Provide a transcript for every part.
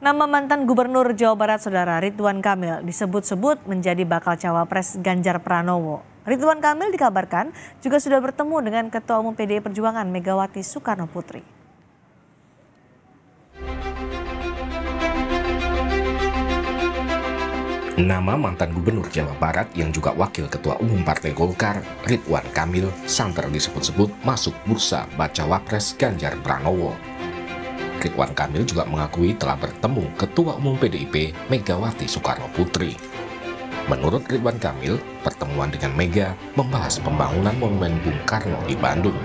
Nama mantan Gubernur Jawa Barat Saudara Ridwan Kamil disebut-sebut menjadi bakal cawapres Ganjar Pranowo. Ridwan Kamil dikabarkan juga sudah bertemu dengan Ketua Umum PDI Perjuangan Megawati Soekarno Putri. Nama mantan Gubernur Jawa Barat yang juga Wakil Ketua Umum Partai Golkar, Ridwan Kamil, santer disebut-sebut masuk bursa baca wapres Ganjar Pranowo. Ridwan Kamil juga mengakui telah bertemu Ketua Umum PDIP Megawati Soekarno Putri. Menurut Ridwan Kamil, pertemuan dengan Mega membahas pembangunan monumen Bung Karno di Bandung.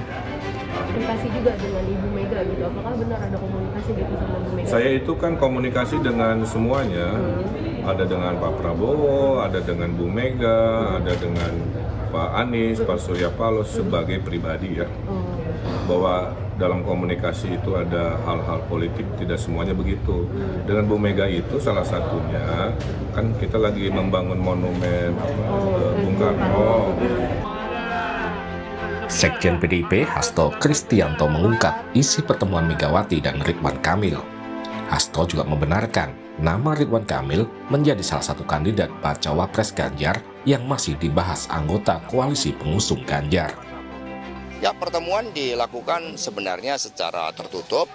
Komunikasi juga dengan Ibu Mega gitu, apakah benar ada komunikasi gitu sama Ibu Mega? Saya itu kan komunikasi dengan semuanya, hmm. ada dengan Pak Prabowo, ada dengan Bu Mega, hmm. ada dengan Pak Anies, Pak Surya Paloh sebagai pribadi ya, oh. bahwa dalam komunikasi itu ada hal-hal politik tidak semuanya begitu dengan Bu Mega itu salah satunya kan kita lagi membangun monumen apa, eh, Bung Karno Sekjen PDIP Hasto Kristianto mengungkap isi pertemuan Megawati dan Ridwan Kamil. Hasto juga membenarkan nama Ridwan Kamil menjadi salah satu kandidat bacawa pres Ganjar yang masih dibahas anggota koalisi pengusung Ganjar. Ya, pertemuan dilakukan sebenarnya secara tertutup,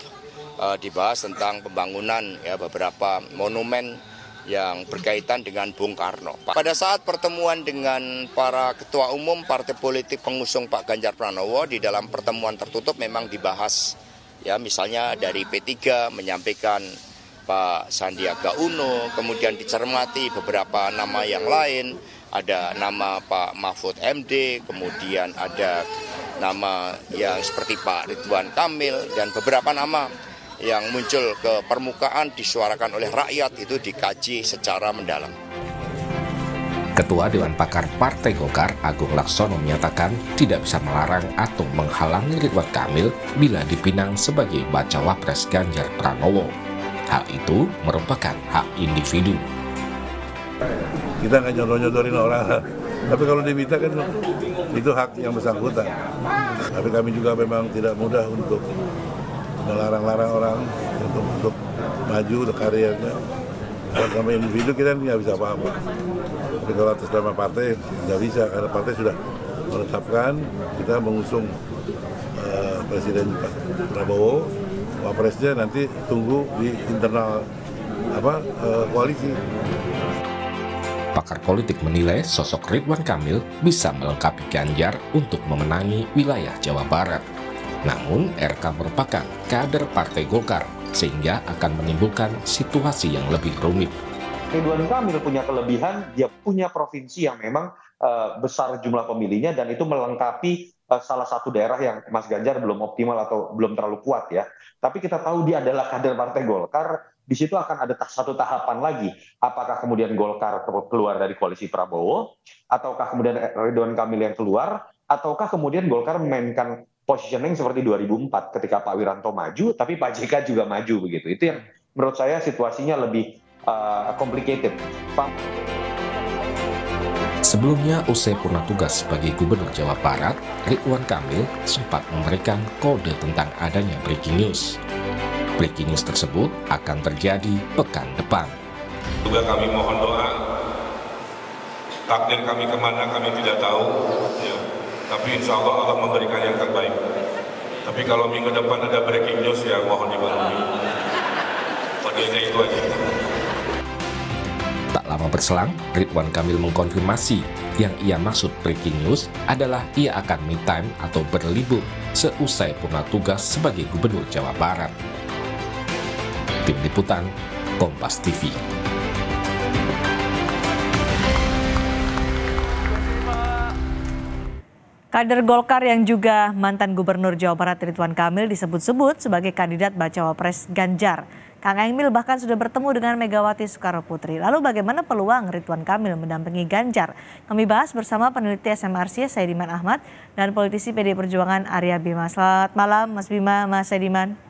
eh, dibahas tentang pembangunan ya beberapa monumen yang berkaitan dengan Bung Karno. Pada saat pertemuan dengan para ketua umum partai politik pengusung Pak Ganjar Pranowo di dalam pertemuan tertutup memang dibahas ya misalnya dari P3 menyampaikan Pak Sandiaga Uno, kemudian dicermati beberapa nama yang lain, ada nama Pak Mahfud MD, kemudian ada nama yang seperti Pak Ridwan Kamil dan beberapa nama yang muncul ke permukaan disuarakan oleh rakyat itu dikaji secara mendalam. Ketua Dewan Pakar Partai Golkar Agung Laksono menyatakan tidak bisa melarang atau menghalangi Ridwan Kamil bila dipinang sebagai bacawa pres Ganjar Pranowo. Hal itu merupakan hak individu. Kita nggak nyodor-nyodorin orang, tapi kalau diminta kan itu hak yang bersangkutan. Tapi kami juga memang tidak mudah untuk melarang-larang orang untuk, untuk maju untuk karirnya. Kalau sama individu kita nggak bisa apa-apa. Tapi kalau atas nama partai nggak bisa karena partai sudah menetapkan kita mengusung uh, Presiden Prabowo, Wapresnya nanti tunggu di internal apa uh, koalisi. Pakar politik menilai sosok Ridwan Kamil bisa melengkapi Ganjar untuk memenangi wilayah Jawa Barat. Namun, RK merupakan kader Partai Golkar, sehingga akan menimbulkan situasi yang lebih rumit. Ridwan Kamil punya kelebihan, dia punya provinsi yang memang uh, besar jumlah pemilihnya dan itu melengkapi eh, salah satu daerah yang Mas Ganjar belum optimal atau belum terlalu kuat ya. Tapi kita tahu dia adalah kader Partai Golkar, di situ akan ada satu tahapan lagi. Apakah kemudian Golkar keluar dari koalisi Prabowo, ataukah kemudian Ridwan Kamil yang keluar, ataukah kemudian Golkar memainkan positioning seperti 2004 ketika Pak Wiranto maju, tapi Pak JK juga maju begitu. Itu yang menurut saya situasinya lebih uh, complicated. Pak... Sebelumnya, usai purna tugas sebagai Gubernur Jawa Barat, Ridwan Kamil sempat memberikan kode tentang adanya breaking news. Breaking news tersebut akan terjadi pekan depan. Juga kami mohon doa, takdir kami kemana kami tidak tahu, ya. tapi insya Allah Allah memberikan yang terbaik. Tapi kalau minggu depan ada breaking news ya mohon dimaklumi. Kodenya itu aja. Tak lama berselang, Ridwan Kamil mengkonfirmasi yang ia maksud breaking news adalah ia akan me time atau berlibur seusai purna tugas sebagai Gubernur Jawa Barat. Tim Liputan, Kompas TV. Kader Golkar yang juga mantan Gubernur Jawa Barat Ridwan Kamil disebut-sebut sebagai kandidat bacawa pres Ganjar. Kang Emil bahkan sudah bertemu dengan Megawati Soekarno Putri. Lalu bagaimana peluang Ridwan Kamil mendampingi Ganjar? Kami bahas bersama peneliti SMRC Saidiman Ahmad dan politisi PD Perjuangan Arya Bima. Selamat malam Mas Bima, Mas Saidiman.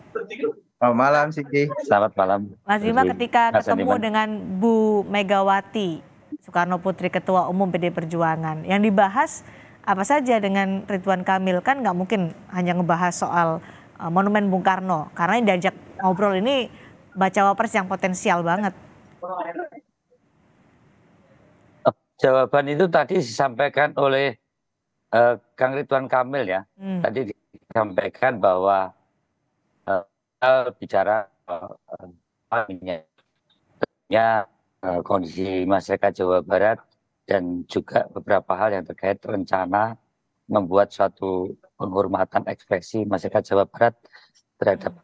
Selamat malam Siti. Selamat malam. Mas Bima ketika Mas ketemu Andiman. dengan Bu Megawati Soekarno Putri Ketua Umum PD Perjuangan yang dibahas apa saja dengan Ridwan Kamil kan nggak mungkin hanya ngebahas soal uh, monumen Bung Karno karena yang diajak ngobrol ini baca wapres yang potensial banget. Eh, jawaban itu tadi disampaikan oleh uh, Kang Ridwan Kamil ya. Hmm. Tadi disampaikan bahwa uh, bicara minyak eh, eh, ya, ya eh, kondisi masyarakat Jawa Barat dan juga beberapa hal yang terkait rencana membuat suatu penghormatan ekspresi masyarakat Jawa Barat terhadap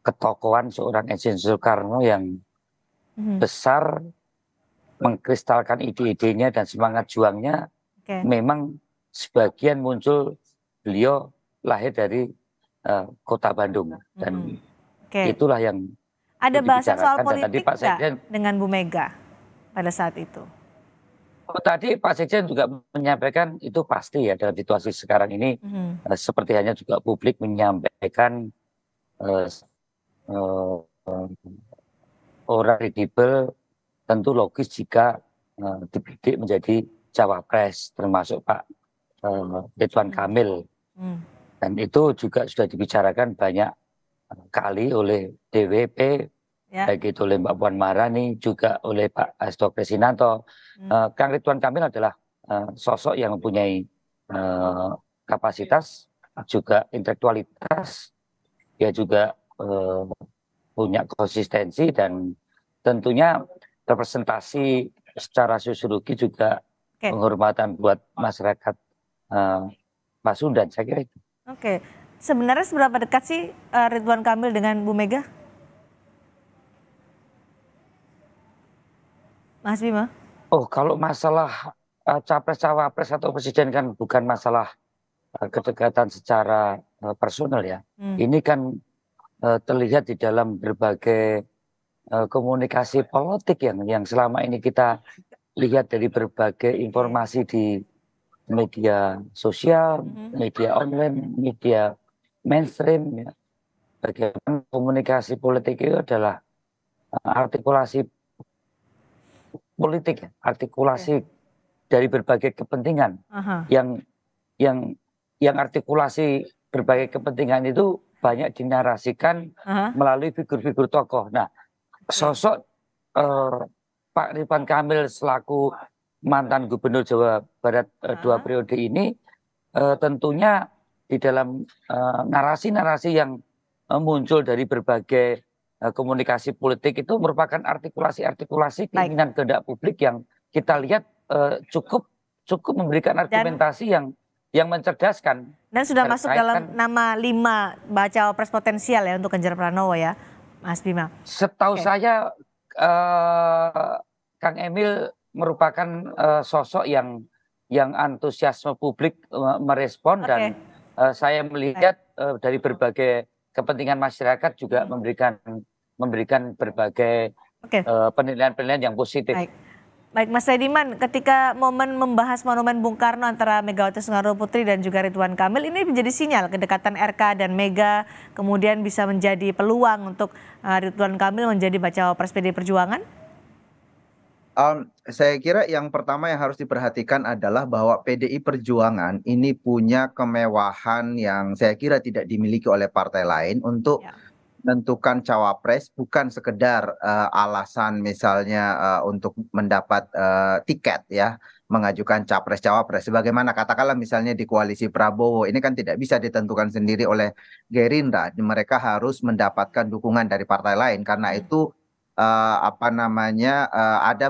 ketokohan seorang Insinyur Soekarno yang hmm. besar mengkristalkan ide-idenya dan semangat juangnya okay. memang sebagian muncul beliau lahir dari uh, Kota Bandung dan hmm. okay. itulah yang ada bahasa soal politik tadi Pak Sekjen dengan Bu Mega pada saat itu. Oh, tadi Pak Sekjen juga menyampaikan itu pasti ya dalam situasi sekarang ini hmm. uh, seperti hanya juga publik menyampaikan uh, uh, orang kredibel tentu logis jika uh, dibidik menjadi cawapres termasuk Pak uh, Ridwan hmm. Kamil. Hmm. Dan itu juga sudah dibicarakan banyak eh, kali oleh DWP, ya. baik itu oleh Mbak Puan Maharani, juga oleh Pak Asto Presinanto. Hmm. Uh, Kang Ridwan Kamil adalah uh, sosok yang mempunyai uh, kapasitas, juga intelektualitas, dia juga uh, punya konsistensi dan tentunya representasi secara sosiologi juga okay. penghormatan buat masyarakat uh, Pasundan saya kira itu. Oke, sebenarnya seberapa dekat sih uh, Ridwan Kamil dengan Bu Mega? Mas Bima? Oh, kalau masalah uh, capres-cawapres atau presiden kan bukan masalah uh, kedekatan secara uh, personal ya. Hmm. Ini kan uh, terlihat di dalam berbagai komunikasi politik yang yang selama ini kita lihat dari berbagai informasi di media sosial, mm-hmm. media online, media mainstream. Ya. Bagaimana komunikasi politik itu adalah eh, artikulasi politik, artikulasi okay. Iya. dari berbagai kepentingan uh-huh. yang yang yang artikulasi berbagai kepentingan itu banyak dinarasikan uh-huh. melalui figur-figur tokoh. Nah, iya. sosok uh, Pak Ridwan Kamil selaku mantan Gubernur Jawa Barat uh, dua periode ini uh, tentunya di dalam eh, narasi-narasi uh, yang uh, muncul dari berbagai uh, komunikasi politik itu merupakan artikulasi-artikulasi keinginan kehendak publik yang kita lihat uh, cukup cukup memberikan argumentasi dan, yang yang mencerdaskan dan sudah masuk dalam kan nama lima baca pres potensial ya untuk Ganjar Pranowo ya Mas Bima. Setahu okay. saya uh, Kang Emil merupakan uh, sosok yang yang antusiasme publik uh, merespon okay. dan uh, saya melihat uh, dari berbagai kepentingan masyarakat juga hmm. memberikan memberikan berbagai okay. uh, penilaian yang positif. Baik. Baik, Mas Saidiman, ketika momen membahas monumen Bung Karno antara Megawati Soekarno Putri dan juga Ridwan Kamil ini menjadi sinyal kedekatan RK dan Mega kemudian bisa menjadi peluang untuk Ridwan Kamil menjadi baca pres PD Perjuangan? saya kira yang pertama yang harus diperhatikan adalah bahwa pdi perjuangan ini punya kemewahan yang saya kira tidak dimiliki oleh partai lain untuk ya. menentukan cawapres bukan sekedar uh, alasan misalnya uh, untuk mendapat uh, tiket ya mengajukan capres cawapres sebagaimana katakanlah misalnya di koalisi Prabowo ini kan tidak bisa ditentukan sendiri oleh Gerindra mereka harus mendapatkan dukungan dari partai lain karena ya. itu Eh, apa namanya eh, ada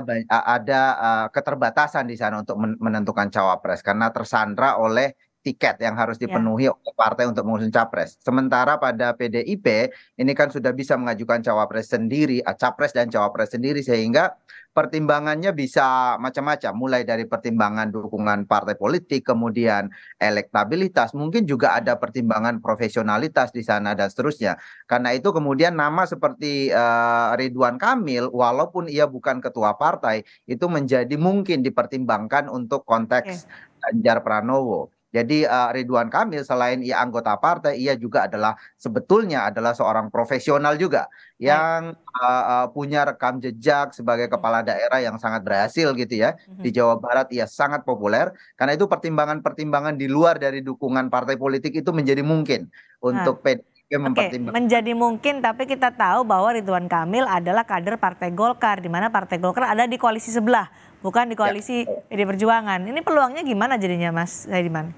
ada eh, keterbatasan di sana untuk menentukan cawapres karena tersandra oleh tiket yang harus iya. dipenuhi yeah. oleh partai untuk mengusung capres. Sementara pada PDIP ini kan sudah bisa mengajukan cawapres sendiri, ah, capres dan cawapres sendiri sehingga pertimbangannya bisa macam-macam mulai dari pertimbangan dukungan partai politik kemudian elektabilitas mungkin juga ada pertimbangan profesionalitas di sana dan seterusnya karena itu kemudian nama seperti uh, Ridwan Kamil walaupun ia bukan ketua partai itu menjadi mungkin dipertimbangkan untuk konteks iya. Ganjar Pranowo jadi uh, Ridwan Kamil selain ia anggota partai, ia juga adalah sebetulnya adalah seorang profesional juga yang uh, uh, punya rekam jejak sebagai iya. kepala daerah yang sangat berhasil gitu ya. Mhm. Di Jawa Barat ia sangat populer. Karena itu pertimbangan-pertimbangan di luar dari dukungan partai politik itu menjadi mungkin nah. untuk PD Oke, menjadi mungkin tapi kita tahu bahwa Ridwan Kamil adalah kader Partai Golkar di mana Partai Golkar ada di koalisi sebelah, bukan di ya, koalisi ya. PD Perjuangan. Ini peluangnya gimana jadinya Mas Saidiman?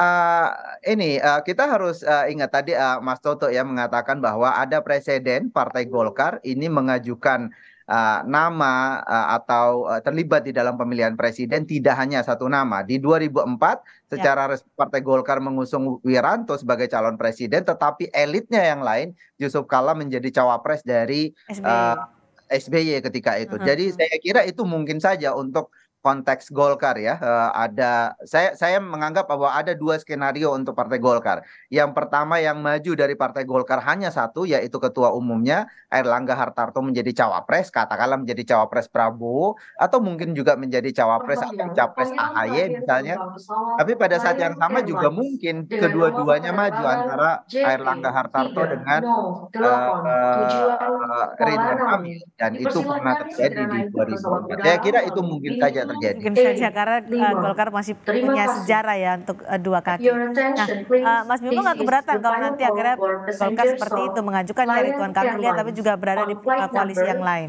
Uh, ah, ini uh, kita harus uh, ingat tadi uh, Mas Toto ya mengatakan bahwa ada presiden Partai Golkar ini mengajukan Eh, nama eh, atau eh, terlibat di dalam pemilihan presiden tidak hanya satu nama. Di 2004 ya. secara ya. Partai Golkar mengusung Wiranto sebagai calon presiden tetapi elitnya yang lain Yusuf Kala menjadi cawapres dari SBY, uh, SBY ketika itu. Uh mm-hmm. -huh. Jadi saya kira itu mungkin saja untuk konteks Golkar ya eh, ada saya saya menganggap bahwa ada dua skenario untuk Partai Golkar. Yang pertama yang maju dari Partai Golkar hanya satu yaitu ketua umumnya Erlangga Hartarto menjadi cawapres, katakanlah menjadi cawapres Prabowo atau mungkin juga menjadi cawapres atau ya, capres AHY misalnya. Tapi pada saat yang sama juga mungkin kedua-duanya maju antara Erlangga Hartarto dengan eh, eh, Ridwan Kamil dan itu pernah terjadi di 2004. Saya kira itu mungkin saja terjadi. Mungkin saja karena uh, Golkar masih Terima punya kasih. sejarah ya untuk uh, dua kaki. Nah, uh, Mas Bimo nggak keberatan kalau nanti akhirnya Golkar seperti itu mengajukan dari Tuan Kamil tapi juga berada di uh, koalisi yang lain.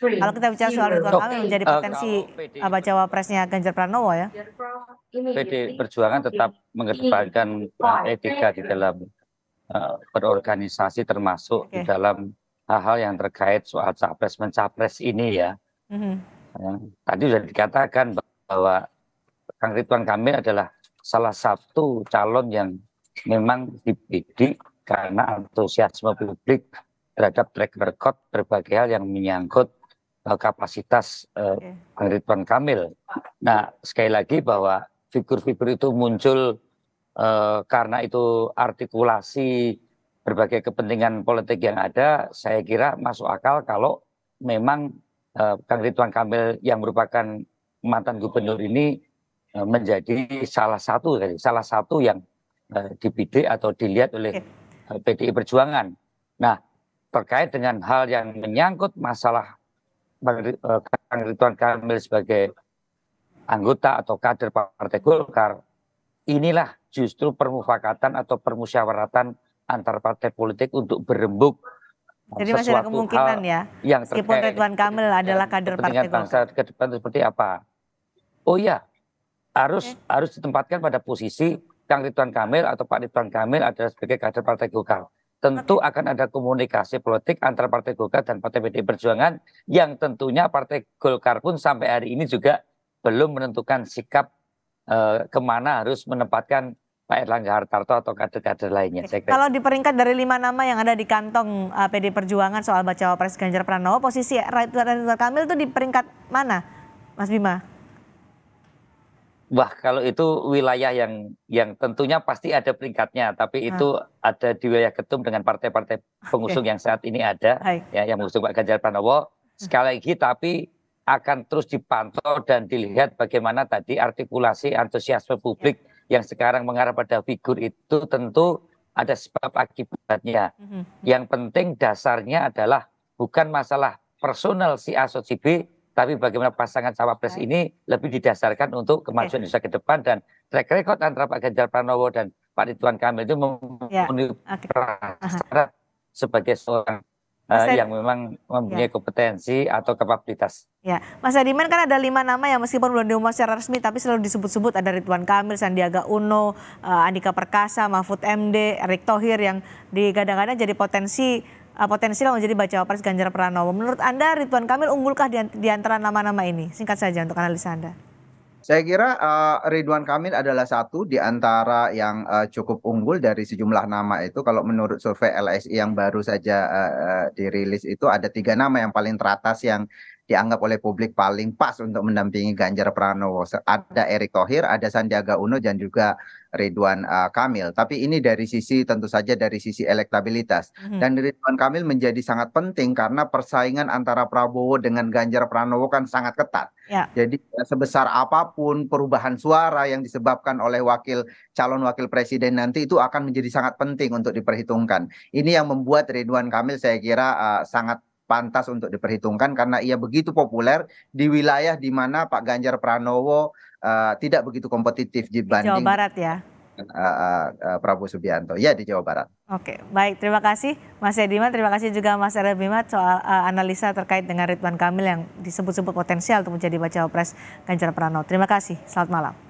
Kalau kita bicara soal Ridwan Kamil menjadi potensi uh, cawapresnya Ganjar Pranowo ya. PD Perjuangan tetap mengedepankan etika di dalam uh, berorganisasi termasuk okay. di dalam hal-hal yang terkait soal capres mencapres ini ya. Mm -hmm. Ya. Tadi sudah dikatakan bahwa Kang Ridwan Kamil adalah salah satu calon yang memang dibidik karena antusiasme publik terhadap track record berbagai hal yang menyangkut uh, kapasitas uh, Kang Ridwan Kamil. Nah, sekali lagi bahwa figur-figur itu muncul uh, karena itu artikulasi berbagai kepentingan politik yang ada, saya kira masuk akal kalau memang Eh, Kang Ridwan Kamil yang merupakan mantan gubernur ini eh, menjadi salah satu salah satu yang eh, dibidik atau dilihat oleh PDI Perjuangan. Nah, terkait dengan hal yang menyangkut masalah Kang Ridwan Kamil sebagai anggota atau kader Partai Golkar, inilah justru permufakatan atau permusyawaratan antar partai politik untuk berembuk jadi masih ada kemungkinan ya, yang meskipun Ridwan Kamil adalah kader partai bangsa ke depan seperti apa. Oh iya, harus okay. harus ditempatkan pada posisi Kang Ridwan Kamil atau Pak Ridwan Kamil adalah sebagai kader Partai Golkar. Tentu okay. akan ada komunikasi politik antara Partai Golkar dan Partai PDI Perjuangan yang tentunya Partai Golkar pun sampai hari ini juga belum menentukan sikap eh, kemana harus menempatkan Pak Erlangga Hartarto atau kader-kader lainnya. Saya kira. Kalau di peringkat dari lima nama yang ada di kantong uh, eh, PD Perjuangan soal bacawa Pres Ganjar Pranowo, posisi Ridwan Kamil itu di peringkat mana, Mas Bima? Wah, kalau itu wilayah yang yang tentunya pasti ada peringkatnya, tapi nah. itu ada di wilayah ketum dengan partai-partai pengusung okay. yang saat ini ada, Hai. ya, yang mengusung Pak Ganjar Pranowo. Hmm. Sekali lagi, tapi akan terus dipantau dan dilihat bagaimana tadi artikulasi antusiasme publik. Ya yang sekarang mengarah pada figur itu tentu ada sebab akibatnya. Mhm. Yang penting dasarnya adalah bukan masalah personal si A atau si B, tapi bagaimana pasangan cawapres ini lebih didasarkan untuk kemajuan okay. Eh. Indonesia ke depan dan track record antara Pak Ganjar Pranowo dan Pak Ridwan Kamil itu ya. memenuhi yeah. okay. syarat sebagai seorang Eh, Mas uh, yang memang mempunyai ya. kompetensi atau kapabilitas. Ya, Mas Adiman kan ada lima nama yang meskipun belum diumumkan secara resmi tapi selalu disebut-sebut ada Ridwan Kamil, Sandiaga Uno, eh, Andika Perkasa, Mahfud MD, Erick Thohir yang digadang-gadang jadi potensi uh, potensi lah menjadi bacawa pres Ganjar Pranowo. Menurut Anda Ridwan Kamil unggulkah di, di antara nama-nama ini? Singkat saja untuk analisa Anda. Saya kira uh, Ridwan Kamil adalah satu di antara yang uh, cukup unggul dari sejumlah nama itu. Kalau menurut survei LSI yang baru saja uh, uh, dirilis itu ada tiga nama yang paling teratas yang dianggap oleh publik paling pas untuk mendampingi Ganjar Pranowo. Ada Erick Thohir, ada Sandiaga Uno dan juga Ridwan uh, Kamil. Tapi ini dari sisi tentu saja dari sisi elektabilitas. Hmm. Dan Ridwan Kamil menjadi sangat penting karena persaingan antara Prabowo dengan Ganjar Pranowo kan sangat ketat. Ya. Jadi ya, sebesar apapun perubahan suara yang disebabkan oleh wakil calon wakil presiden nanti itu akan menjadi sangat penting untuk diperhitungkan. Ini yang membuat Ridwan Kamil saya kira uh, sangat pantas untuk diperhitungkan karena ia begitu populer di wilayah di mana Pak Ganjar Pranowo uh, tidak begitu kompetitif dibanding di Jawa Barat ya. Eh, eh, Prabowo Subianto ya di Jawa Barat. Oke, baik terima kasih Mas Ediman, terima kasih juga Mas Era Bimat soal uh, analisa terkait dengan Ridwan Kamil yang disebut-sebut potensial untuk menjadi bacawa pres Ganjar Pranowo. Terima kasih, selamat malam.